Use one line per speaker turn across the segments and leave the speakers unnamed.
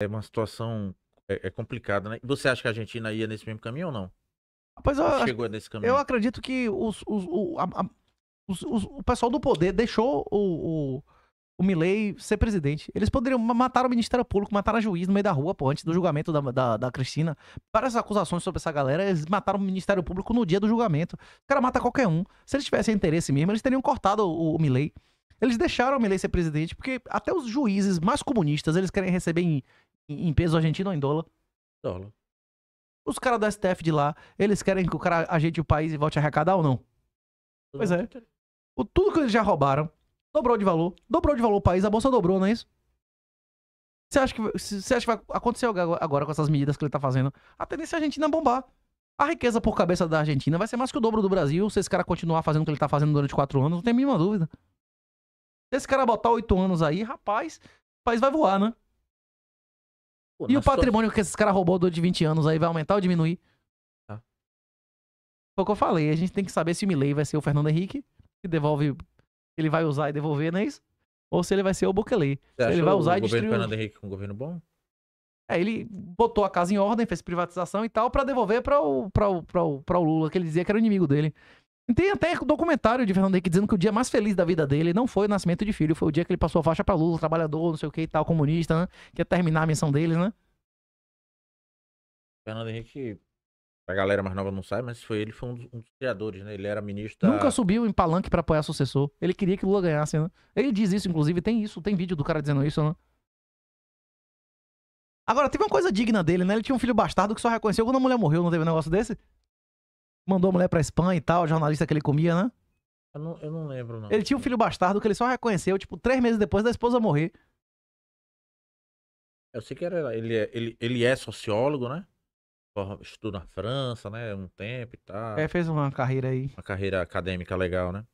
é uma situação é, é complicada, né? Você acha que a Argentina ia nesse mesmo caminho ou não? eu, Chegou acho, nesse caminho. Eu
acredito que os, os, o, a, a, os, os, o pessoal do poder deixou o, o, o Milley ser presidente. Eles poderiam matar o Ministério Público, matar a juiz no meio da rua, pô, antes do julgamento da, da, da Cristina. Várias acusações sobre essa galera, eles mataram o Ministério Público no dia do julgamento. O cara mata qualquer um. Se eles tivessem interesse mesmo, eles teriam cortado o, o Milley. Eles deixaram o Milley ser presidente, porque até os juízes mais comunistas, eles querem receber em, em peso argentino ou em dólar? Dólar. Os caras do STF de lá, eles querem que o cara ajeite o país e volte a arrecadar ou não? Pois é. O, tudo que eles já roubaram, dobrou de valor, dobrou de valor o país, a bolsa dobrou, não é isso? Você acha que, você acha que vai acontecer agora com essas medidas que ele tá fazendo? A tendência é a Argentina bombar. A riqueza por cabeça da Argentina vai ser mais que o dobro do Brasil se esse cara continuar fazendo o que ele tá fazendo durante quatro anos, não tem nenhuma mínima dúvida. Se esse cara botar oito anos aí, rapaz, o país vai voar, né? Pô, e o patrimônio que esses caras roubou do de 20 anos aí vai aumentar ou diminuir? Tá. Foi o que eu falei. A gente tem que saber se o Milley vai ser o Fernando Henrique, que devolve. Ele vai usar e devolver, não é isso? Ou se ele vai ser o Bukele. ele vai usar o e distribuir. Fernando
Henrique com um governo bom?
É, ele botou a casa em ordem, fez privatização e tal, para devolver para o, o, o, pra o Lula, que ele dizia que era o inimigo dele. Tem até documentário de Fernando Henrique dizendo que o dia mais feliz da vida dele não foi o nascimento de filho, foi o dia que ele passou a faixa pra Lula, trabalhador, não sei o que e tal, comunista, né? Que ia terminar a missão dele, né?
Fernando Henrique, a galera mais nova não sabe, mas foi ele foi um dos, um dos criadores, né? Ele era ministro da... Nunca
subiu em palanque para apoiar sucessor. Ele queria que Lula ganhasse, né? Ele diz isso, inclusive, tem isso, tem vídeo do cara dizendo isso, né? Agora, teve uma coisa digna dele, né? Ele tinha um filho bastardo que só reconheceu quando a mulher morreu, não teve um negócio desse? mandou a mulher pra Espanha e tal, jornalista que ele comia, né? Eu não, eu não lembro, não. Ele tinha um filho bastardo que ele só reconheceu, tipo, três meses depois da esposa morrer.
Eu sei que era, ele, é, ele, ele é sociólogo, né? Estudou na França, né? Um tempo e tal. É, fez uma
carreira aí.
Uma carreira acadêmica legal, né?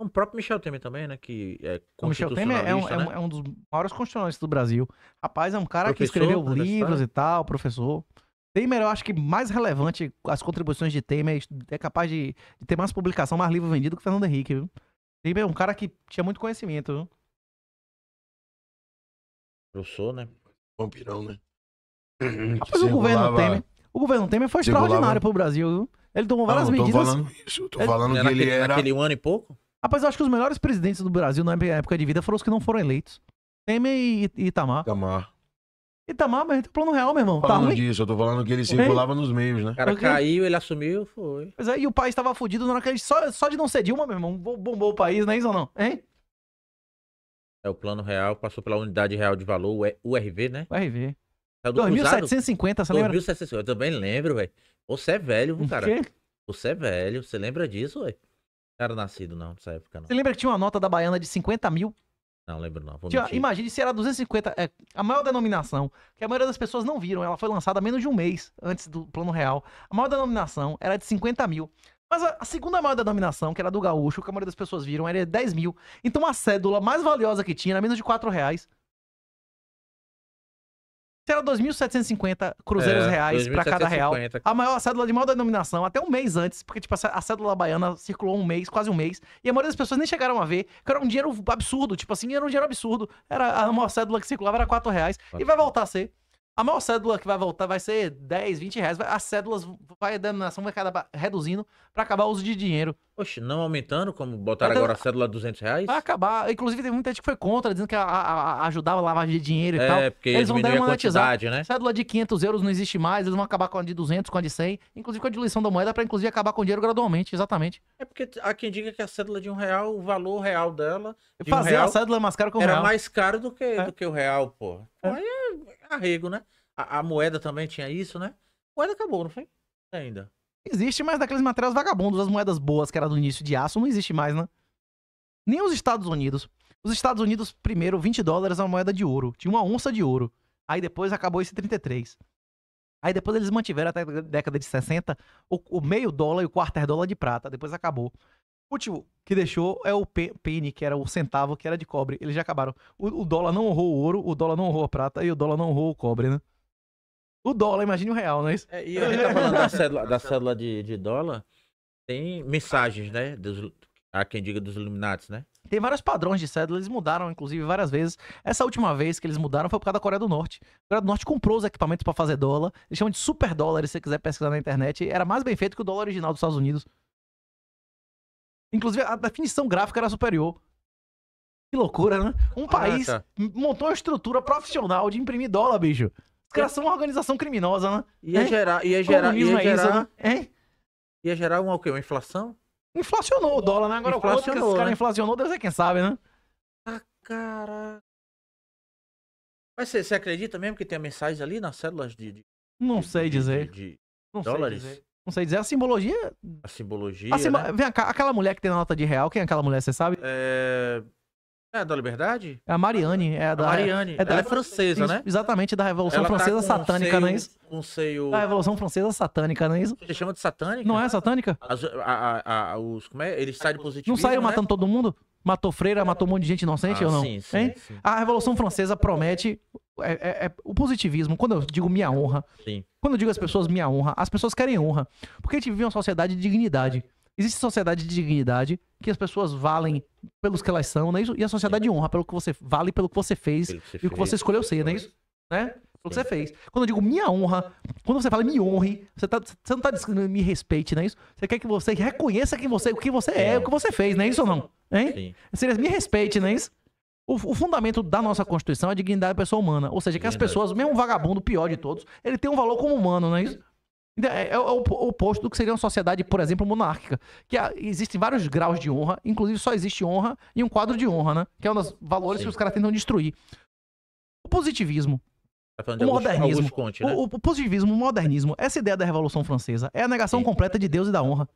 O próprio Michel Temer também, né? Que é o Michel Temer é um, né? é um, é
né? dos maiores constitucionalistas do Brasil. Rapaz, é um cara professor, que escreveu livros e tal, professor. Temer, eu acho que mais relevante as contribuições de Temer é capaz de, de ter mais publicação, mais livro vendido que Fernando Henrique, viu? Temer é um cara que tinha muito conhecimento, viu?
Eu sou, né? Vampirão, né? Rapaz, o governo Temer.
O governo Temer foi Circulava. extraordinário pro Brasil, viu? Ele tomou várias não, tô medidas. Falando isso, tô ele... falando que naquele, ele era. Naquele um ano e pouco? Rapaz, eu acho que os melhores presidentes do Brasil na época de vida foram os que não foram eleitos. Temer e, e Itamar. Itamar. Itamar, mas tem plano real, meu irmão. Tá falando tá
disso, eu tô falando que ele circulava nos meios, né? O cara caiu, ele assumiu,
foi. Pois é, e o país tava fudido na hora que ele só, só de não ser Dilma, meu irmão, bombou o país, não é isso ou não? Hein?
É o plano real, passou pela unidade real de valor, o URV, né? URV. É 2750, você lembra? 2750, eu também lembro, velho. Você é velho, cara. O quê? Você é velho, você lembra disso, velho? Era nascido, não, nessa época, não. Você lembra
que tinha uma nota da Baiana de 50 mil?
Não lembro não. Tinha, imagine
se era 250, é, a maior denominação, que a maioria das pessoas não viram, ela foi lançada menos de um mês antes do Plano Real. A maior denominação era de 50 mil. Mas a, a segunda maior denominação, que era do gaúcho, que a maioria das pessoas viram, era de 10 mil. Então a cédula mais valiosa que tinha era menos de 4 reais era 2.750 cruzeiros é, reais para cada real. A maior cédula de maior denominação, até um mês antes, porque tipo, a cédula baiana circulou um mês, quase um mês, e a maioria das pessoas nem chegaram a ver, que era um dinheiro absurdo, tipo assim, era um dinheiro absurdo. Era a maior cédula que circulava era 4 reais, e vai voltar a ser. A maior cédula que vai voltar vai ser 10, 20 reais. As cédulas, vai a denominação vai acabar reduzindo para acabar o uso de dinheiro. Oxe, não aumentando, como botaram agora a
cédula a 200 reais? Vai
acabar. Inclusive, teve muita gente que foi contra, dizendo que a, a, a ajudava a lavagem de dinheiro e é, tal. É, porque eles vão demonetizar. A né? Cédula de 500 euros não existe mais, eles vão acabar com a de 200, com a de 100. Inclusive com a diluição da moeda, para inclusive acabar com o dinheiro gradualmente, exatamente.
É porque há quem diga que a cédula de um real, o valor real dela. De Fazer um real, a cédula mais cara que o real. Era mais caro do que, é. do que o real, pô. É. Aí é carrego, né? A, a, moeda também tinha isso, né? A moeda acabou, não foi? Ainda.
Existe, mas daqueles materiais vagabundos, as moedas boas que era do início de aço, não existe mais, né? Nem os Estados Unidos. Os Estados Unidos, primeiro, 20 dólares é uma moeda de ouro. Tinha uma onça de ouro. Aí depois acabou esse 33. Aí depois eles mantiveram até a década de 60 o, o meio dólar e o quarter dólar de prata. Depois acabou último que deixou é o penny, que era o centavo, que era de cobre. Eles já acabaram. O, o, dólar não honrou o ouro, o dólar não honrou a prata e o dólar não honrou o cobre, né? O dólar, imagine o real, não É,
é e a gente tá falando da célula, da de, de dólar, tem mensagens, né? Dos, há quem diga dos Illuminati, né? Tem vários padrões
de cédula, eles mudaram, inclusive, várias vezes. Essa última vez que eles mudaram foi por causa da Coreia do Norte. A Coreia do Norte comprou os equipamentos para fazer dólar. Eles chamam de super dólar, se você quiser pesquisar na internet. Era mais bem feito que o dólar original dos Estados Unidos. Inclusive, a definição gráfica era superior. Que loucura, né? Um ah, país ah, tá. montou uma estrutura profissional de imprimir dólar, bicho. Os caras são uma organização criminosa, né? Ia gerar, ia gerar, ia gerar,
é isso, né? Ia gerar uma, o quê? Uma inflação? Inflacionou o dólar, né? Agora o quanto que esses caras né? inflacionou, Deus é quem sabe, né? Ah, caraca. Mas você, acredita mesmo que tem mensagem ali nas células de... de... Não sei dizer. De, de
Não dólares? Sei dizer. Não sei dizer. A simbologia.
A simbologia. A né?
Vem aquela mulher que tem na nota de real, quem é aquela mulher, você sabe?
É. É da Liberdade?
É a Marianne. É a da, a Marianne. É da, ela é francesa, né? Exatamente, da Revolução ela tá Francesa tá Satânica, um seio, não é isso?
Um seio... Da
Revolução Francesa Satânica, não é isso?
Você chama de satânica? Não é satânica? As, a, a, os, como é? Eles saem positivo. Não saiu né? matando todo
mundo? Matou freira, matou um monte de gente inocente ah, ou não? Sim, sim, sim, A Revolução Francesa promete é, é, é, o positivismo, quando eu digo minha honra, Sim. quando eu digo as pessoas minha honra, as pessoas querem honra. Porque a gente vive uma sociedade de dignidade. Existe sociedade de dignidade que as pessoas valem pelos que elas são, não é isso? E a sociedade de honra, pelo que você vale pelo que você fez que você e o que você escolheu ser, não é isso? Né? Pelo que você fez. Quando eu digo minha honra, quando você fala me honre, você, tá, você não tá dizendo me respeite, não é isso? Você quer que você reconheça quem você, o que você é, é. o que você fez, não é isso ou não? Hein? Sim. Seria me respeite, não é isso? O, o, fundamento da nossa Constituição é a dignidade da pessoa humana. Ou seja, que as pessoas, mesmo um vagabundo, pior de todos, ele tem um valor como humano, não é isso? Então, é, é, é o, oposto do que seria uma sociedade, por exemplo, monárquica. Que existem vários graus de honra, inclusive só existe honra e um quadro de honra, né? Que é um dos valores Sim. que os caras tentam destruir. O positivismo.
Tá o modernismo. Conte, né? o,
o, positivismo, o modernismo, essa ideia da Revolução Francesa é a negação Sim. completa de Deus e da honra.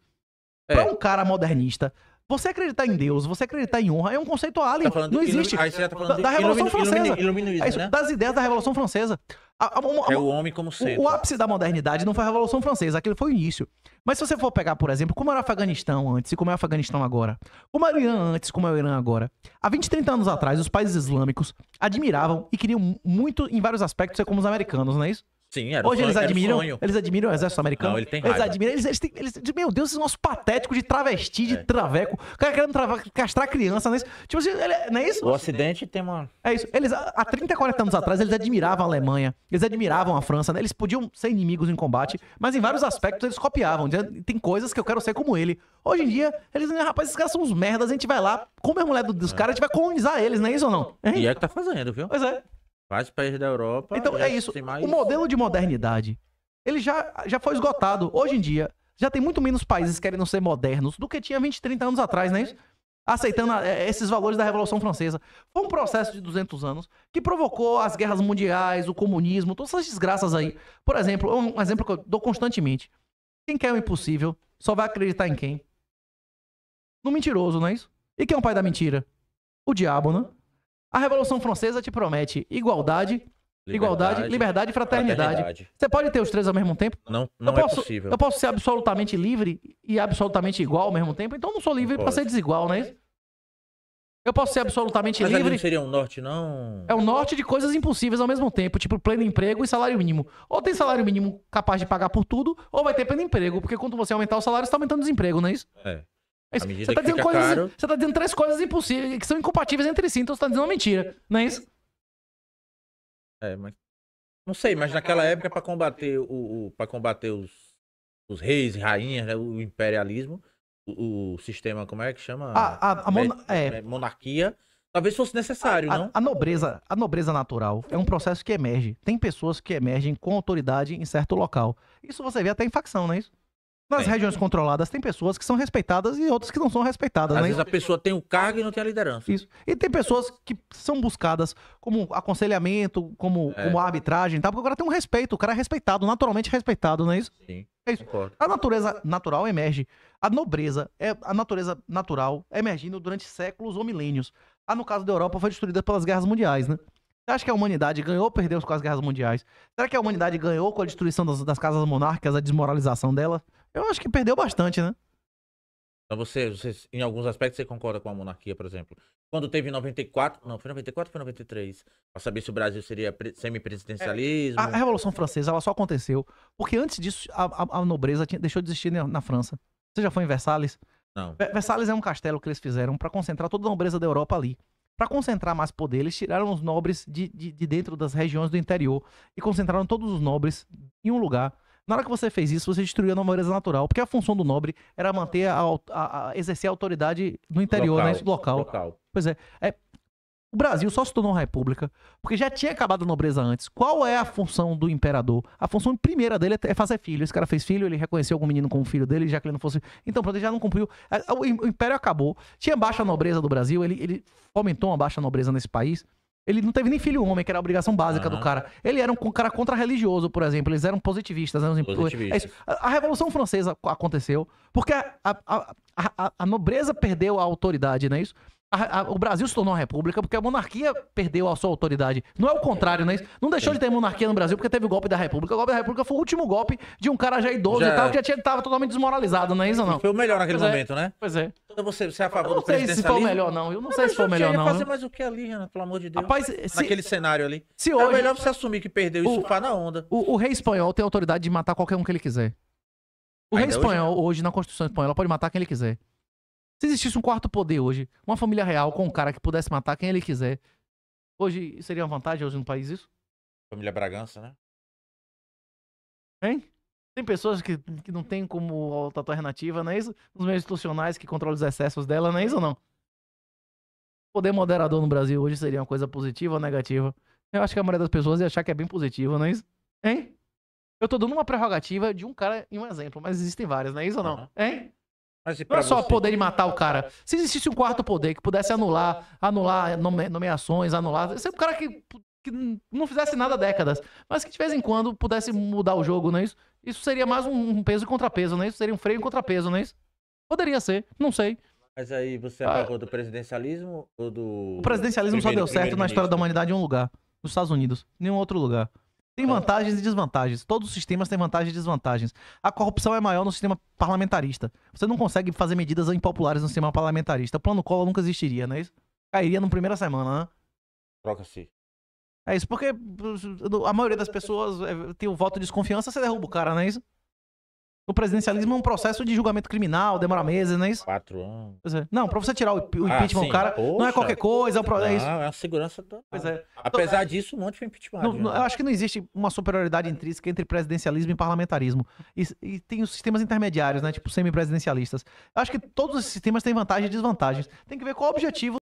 É. um cara modernista você acreditar em Deus, você acreditar em honra, é um conceito alien. Tá não existe. Aí você tá falando da, da Revolução ilumino, Francesa. Ilumino, é isso, né? Das ideias da Revolução Francesa. A,
a, a, é o homem como ser. O, o,
ápice da modernidade não foi a Revolução Francesa, aquele foi o início. Mas se você for pegar, por exemplo, como era o Afeganistão antes e como é o Afeganistão agora, como era o Irã antes como é o Irã agora, há 20, 30 anos atrás, os países islâmicos admiravam e queriam muito, em vários aspectos, ser como os americanos, não é isso? Sim, era Hoje eles admiram, eles admiram o exército americano. Não, ele tem raiva. Eles admiram, eles, eles, têm, eles meu Deus, esse nosso patético de travesti, de é. traveco, o cara querendo trava, castrar criança, né? Tipo assim, ele, não é isso? O ocidente tem uma... É isso, eles, há 30, 40 anos atrás, eles admiravam a Alemanha, eles admiravam a França, né? Eles podiam ser inimigos em combate, mas em vários aspectos eles copiavam, tem coisas que eu quero ser como ele. Hoje em dia, eles dizem, né, rapaz, esses caras são uns merdas, a gente vai lá, como é a mulher dos caras, a gente vai colonizar eles, não é isso ou não?
E é que tá fazendo, viu? Pois é. Vários países da Europa. Então é isso. Mais... O
modelo de modernidade, ele já, já foi esgotado. Hoje em dia, já tem muito menos países querendo ser modernos do que tinha 20, 30 anos atrás, né? Aceitando é, esses valores da Revolução Francesa. Foi um processo de 200 anos que provocou as guerras mundiais, o comunismo, todas essas desgraças aí. Por exemplo, um exemplo que eu dou constantemente. Quem quer o impossível só vai acreditar em quem? No mentiroso, não é isso? E quem é o pai da mentira? O diabo, né? A Revolução Francesa te promete igualdade, Liberdade, igualdade, liberdade e fraternidade. fraternidade. Você pode ter os três ao mesmo tempo?
Não, não é posso, é possível. Eu
posso ser absolutamente livre e absolutamente igual ao mesmo tempo, então não sou livre para ser desigual, não é isso? Eu posso ser absolutamente Mas livre. Não
seria um norte, não?
É um norte de coisas impossíveis ao mesmo tempo, tipo pleno emprego e salário mínimo. Ou tem salário mínimo capaz de pagar por tudo, ou vai ter pleno emprego, porque quando você aumentar o salário, você está aumentando o desemprego, não é isso?
É. É você está dizendo, coisas,
você tá dizendo três coisas impossíveis, que são incompatíveis entre si, então você está dizendo uma mentira, não é isso?
É, mas. Não sei, mas naquela época, para combater o, o para combater os, os reis e rainhas, né, o imperialismo, o, o, sistema, como é que chama? A, a, a é. é. monarquia. Talvez fosse necessário, a, não?
A, nobreza, a nobreza natural é um processo que emerge. Tem pessoas que emergem com autoridade em certo local. Isso você vê até em facção, não é isso? Nas regiões controladas tem pessoas que são respeitadas e outras que não são respeitadas. Às né? vezes a
pessoa tem o cargo e não tem a liderança. Isso.
E tem pessoas que são buscadas como aconselhamento, como, é. como arbitragem, tá? porque o cara tem um respeito, o cara é respeitado, naturalmente respeitado, não é isso?
Sim. É isso. Concordo.
A natureza natural emerge. A nobreza, é a natureza natural, emergindo durante séculos ou milênios. Ah, no caso da Europa, foi destruída pelas guerras mundiais, né? Você acha que a humanidade ganhou ou perdeu com as guerras mundiais? Será que a humanidade ganhou com a destruição das, das casas monárquicas, a desmoralização dela? Eu acho que perdeu bastante, né?
Então você, você, em alguns aspectos, você concorda com a monarquia, por exemplo. Quando teve 94, não, foi 94 ou foi 93? Pra saber se o Brasil seria semipresidencialismo. É, a, a,
Revolução Francesa, ela só aconteceu porque antes disso a, a, a nobreza tinha, deixou de existir na, na, França. Você já foi em Versalhes? Não. Versalhes é um castelo que eles fizeram para concentrar toda a nobreza da Europa ali. Para concentrar mais poder, eles tiraram os nobres de, de, de dentro das regiões do interior e concentraram todos os nobres em um lugar. Na hora que você fez isso, você destruiu a nobreza natural, porque a função do nobre era manter a, a, a exercer a autoridade no interior, local, né? Local. local. Pois é. é. O Brasil só se tornou república porque já tinha acabado a nobreza antes. Qual é a função do imperador? A função primeira dele é, é fazer filho. Esse cara fez filho, ele reconheceu algum menino como filho dele, já que ele não fosse. Então, pronto, ele já não cumpriu. É, o império acabou. Tinha baixa nobreza do Brasil, ele, ele fomentou uma baixa nobreza nesse país. Ele não teve nem filho homem, que era a obrigação básica uhum. do cara. Ele era um cara contra-religioso, por exemplo. Eles eram positivistas. Eram é positivistas. É a Revolução Francesa aconteceu porque a, a, a, a, nobreza perdeu a autoridade, não é isso? A, a, o Brasil se tornou uma república porque a monarquia perdeu a sua autoridade. Não é o contrário, né? Não deixou de ter monarquia no Brasil porque teve o golpe da república. O golpe da república foi o último golpe de um cara já idoso já... e tal, que já tinha, tava totalmente desmoralizado, não é isso não? Foi o melhor naquele pois é. momento,
é. né? Pois é. Então você, você é a favor eu não do sei se foi o melhor, não. Eu não mas sei se foi o melhor, não. fazer mais o que ali, Renan, pelo amor de Deus. Rapaz, se... Naquele cenário ali. Se é hoje... É melhor você assumir que perdeu e surfar na
onda. O, o rei espanhol tem autoridade de matar qualquer um que ele quiser. O Ainda rei espanhol, hoje? hoje, na Constituição Espanhola, pode matar quem ele quiser. Se existisse um quarto poder hoje, uma família real com um cara que pudesse matar quem ele quiser, hoje seria uma vantagem hoje no país isso?
Família Bragança, né?
Hein? Tem pessoas que, que não tem como outra alternativa, não é isso? Os meios institucionais que controlam os excessos dela, não é isso ou não? Poder moderador no Brasil hoje seria uma coisa positiva ou negativa? Eu acho que a maioria das pessoas ia achar que é bem positiva, não é isso? Hein? Eu tô dando uma prerrogativa de um cara e um exemplo, mas existem várias, não é isso ou não? Hein? Mas não é só você... poder de matar o cara. Se existisse um quarto poder que pudesse anular, anular nome... nomeações, anular. é o cara que, que não fizesse nada há décadas, mas que de vez em quando pudesse mudar o jogo, não é isso? Isso seria mais um peso e contrapeso, não é isso? Seria um freio e contrapeso, não é isso? Poderia ser, não sei.
Mas aí você é ah, do presidencialismo ou do. O presidencialismo primeiro, só deu certo na história da
humanidade em um lugar. Nos Estados Unidos, nenhum outro lugar. Tem vantagens e desvantagens. Todos os sistemas têm vantagens e desvantagens. A corrupção é maior no sistema parlamentarista. Você não consegue fazer medidas impopulares no sistema parlamentarista. O plano Collor nunca existiria, não é isso? Cairia na primeira semana, né? Troca-se. É isso, porque a maioria das pessoas é, tem o voto de desconfiança, você derruba o cara, não é isso? O presidencialismo é um processo de julgamento criminal, demora meses, não é isso? Quatro anos. É. Não, pra você tirar o, o ah, impeachment do cara, Poxa. não é qualquer coisa, é, um pro... É não, é isso.
é segurança toda. Pois é. Apesar disso, um monte foi impeachment. Né? Não, eu acho que
não existe uma superioridade intrínseca entre presidencialismo e parlamentarismo. E, e tem os sistemas intermediários, né? Tipo, semi-presidencialistas. Eu acho que todos os sistemas têm vantagens e desvantagens. Tem que ver qual o objetivo